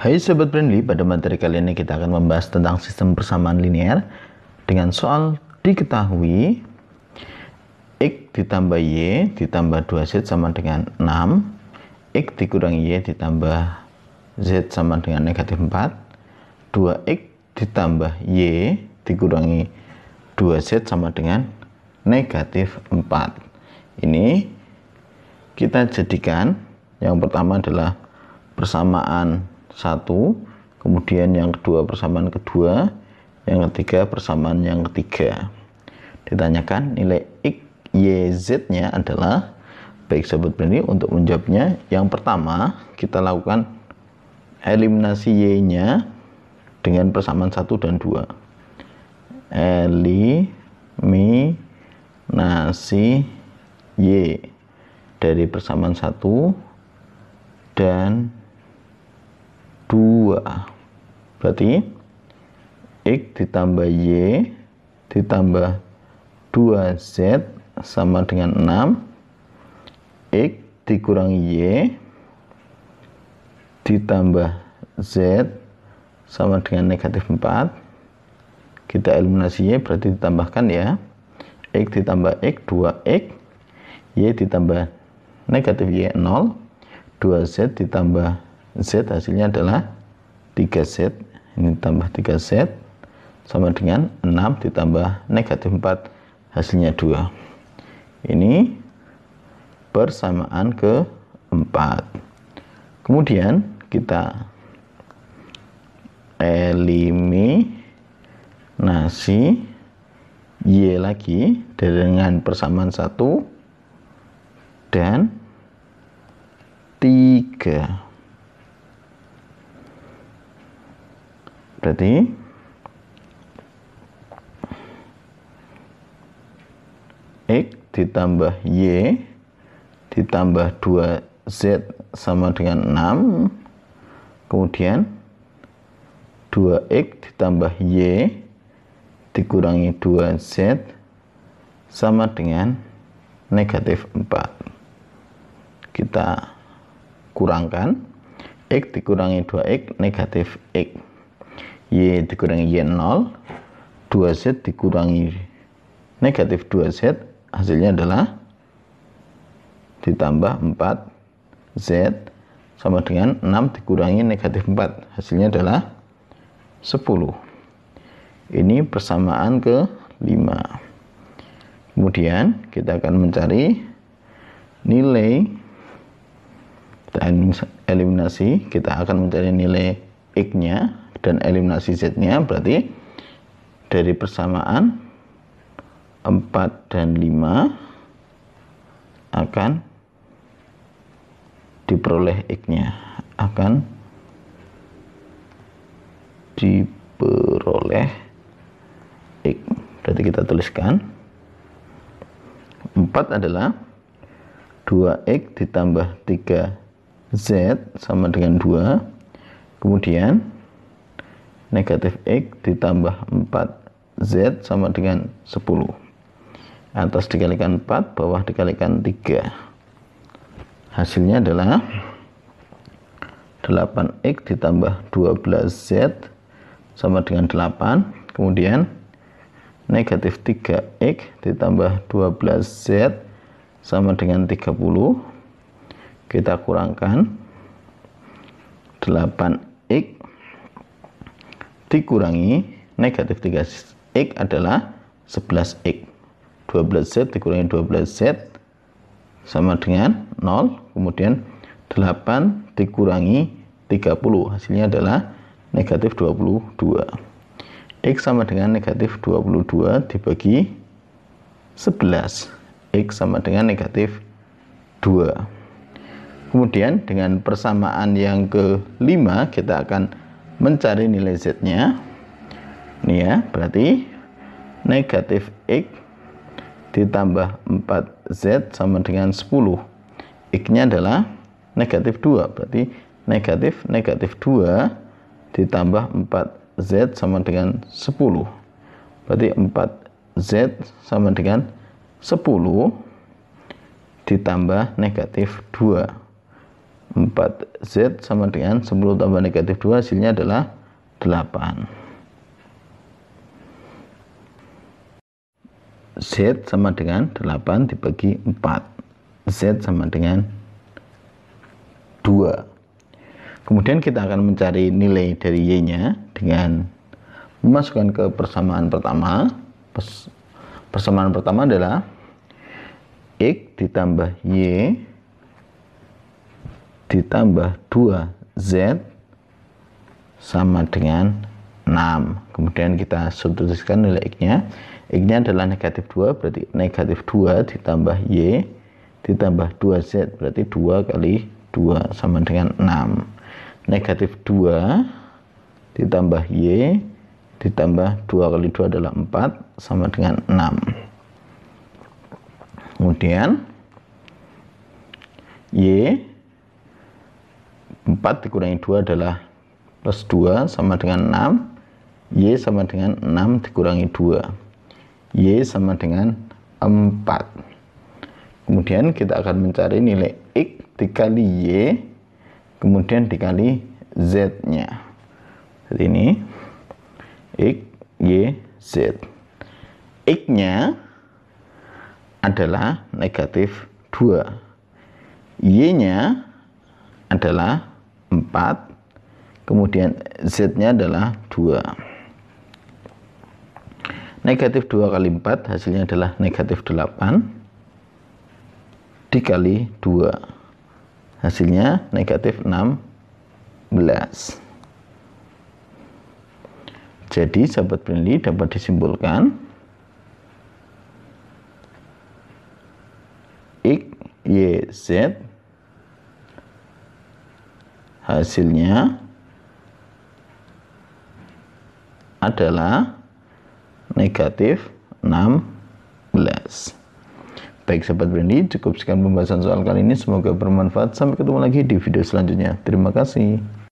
Hai Sobat Friendly, pada materi kali ini kita akan membahas tentang sistem persamaan linear dengan soal diketahui X ditambah Y ditambah 2Z sama dengan 6 X dikurang Y ditambah Z sama dengan negatif 4 2X ditambah Y dikurangi 2Z sama dengan negatif 4 ini kita jadikan yang pertama adalah persamaan satu, kemudian yang kedua persamaan kedua, yang ketiga persamaan yang ketiga. Ditanyakan nilai x, y, z nya adalah baik sahabat berani untuk menjawabnya yang pertama kita lakukan eliminasi y nya dengan persamaan 1 dan 2 eliminasi y dari persamaan 1 dan 2 berarti X ditambah Y ditambah 2Z sama dengan 6 X dikurangi Y ditambah Z sama dengan negatif 4 kita eliminasi Y berarti ditambahkan ya X ditambah X 2X Y ditambah negatif Y 0 2Z ditambah Z hasilnya adalah 3Z ini tambah 3Z sama dengan 6 ditambah negatif 4 hasilnya 2 ini persamaan ke 4 kemudian kita eliminasi Y lagi dengan persamaan 1 dan 3 berarti X ditambah Y ditambah 2Z sama dengan 6 kemudian 2X ditambah Y dikurangi 2Z sama dengan negatif 4 kita kurangkan X dikurangi 2X negatif X Y dikurangi Y0 2Z dikurangi negatif 2Z hasilnya adalah ditambah 4Z sama dengan 6 dikurangi negatif 4 hasilnya adalah 10 ini persamaan ke 5 kemudian kita akan mencari nilai dan eliminasi kita akan mencari nilai x nya dan eliminasi Z-nya berarti dari persamaan 4 dan 5 akan diperoleh X-nya akan diperoleh X berarti kita tuliskan 4 adalah 2X ditambah 3Z sama dengan 2 kemudian negatif X ditambah 4Z sama dengan 10. Atas dikalikan 4, bawah dikalikan 3. Hasilnya adalah 8X ditambah 12Z sama dengan 8. Kemudian negatif 3X ditambah 12Z sama dengan 30. Kita kurangkan 8 dikurangi negatif 3x adalah 11x. 12z dikurangi 12z sama dengan 0. Kemudian 8 dikurangi 30. Hasilnya adalah negatif 22. X sama dengan negatif 22 dibagi 11. X sama dengan negatif 2. Kemudian dengan persamaan yang kelima kita akan mencari nilai Z-nya. Ini ya, berarti negatif X ditambah 4Z sama dengan 10. X-nya adalah negatif 2, berarti negatif negatif 2 ditambah 4Z sama dengan 10. Berarti 4Z sama dengan 10 ditambah negatif 2. 4Z sama dengan 10 tambah negatif 2 hasilnya adalah 8 Z sama dengan 8 dibagi 4 Z sama dengan 2 kemudian kita akan mencari nilai dari Y nya dengan memasukkan ke persamaan pertama persamaan pertama adalah X ditambah Y ditambah 2Z sama dengan 6. Kemudian kita substitusikan nilai X-nya. X-nya adalah negatif 2, berarti negatif 2 ditambah Y ditambah 2Z, berarti 2 kali 2 sama dengan 6. Negatif 2 ditambah Y ditambah 2 kali 2 adalah 4 sama dengan 6. Kemudian Y 4 dikurangi 2 adalah plus 2 sama dengan 6. Y sama dengan 6 dikurangi 2. Y sama dengan 4. Kemudian kita akan mencari nilai X dikali Y. Kemudian dikali Z-nya. Jadi ini X, Y, Z. X-nya adalah negatif 2. Y-nya adalah 4 kemudian Z-nya adalah 2 negatif 2 kali 4 hasilnya adalah negatif 8 dikali 2 hasilnya negatif 16 jadi sahabat penelit dapat disimpulkan X, Y, Z hasilnya adalah negatif 16 baik sahabat Brandi cukup sekian pembahasan soal kali ini semoga bermanfaat sampai ketemu lagi di video selanjutnya terima kasih